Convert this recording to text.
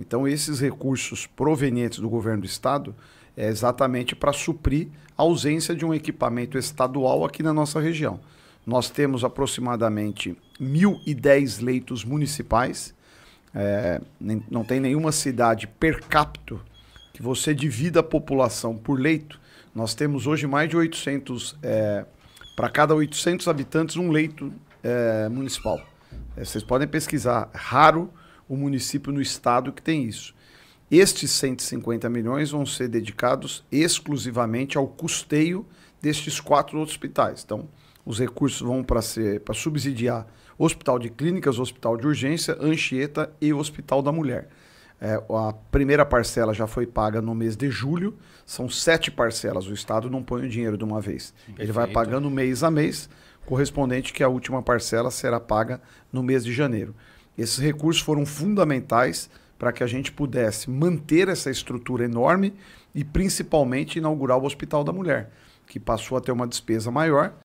Então, esses recursos provenientes do governo do estado é exatamente para suprir a ausência de um equipamento estadual aqui na nossa região. Nós temos aproximadamente 1.010 leitos municipais. É, não tem nenhuma cidade per capita que você divida a população por leito. Nós temos hoje mais de 800, é, para cada 800 habitantes, um leito é, municipal. É, vocês podem pesquisar. É raro o município no estado que tem isso. Estes 150 milhões vão ser dedicados exclusivamente ao custeio destes quatro hospitais. Então, os recursos vão para ser para subsidiar Hospital de Clínicas, Hospital de Urgência, Anchieta e Hospital da Mulher. É, a primeira parcela já foi paga no mês de julho, são sete parcelas. O Estado não põe o dinheiro de uma vez. Perfeito. Ele vai pagando mês a mês, correspondente que a última parcela será paga no mês de janeiro. Esses recursos foram fundamentais para que a gente pudesse manter essa estrutura enorme e principalmente inaugurar o Hospital da Mulher, que passou a ter uma despesa maior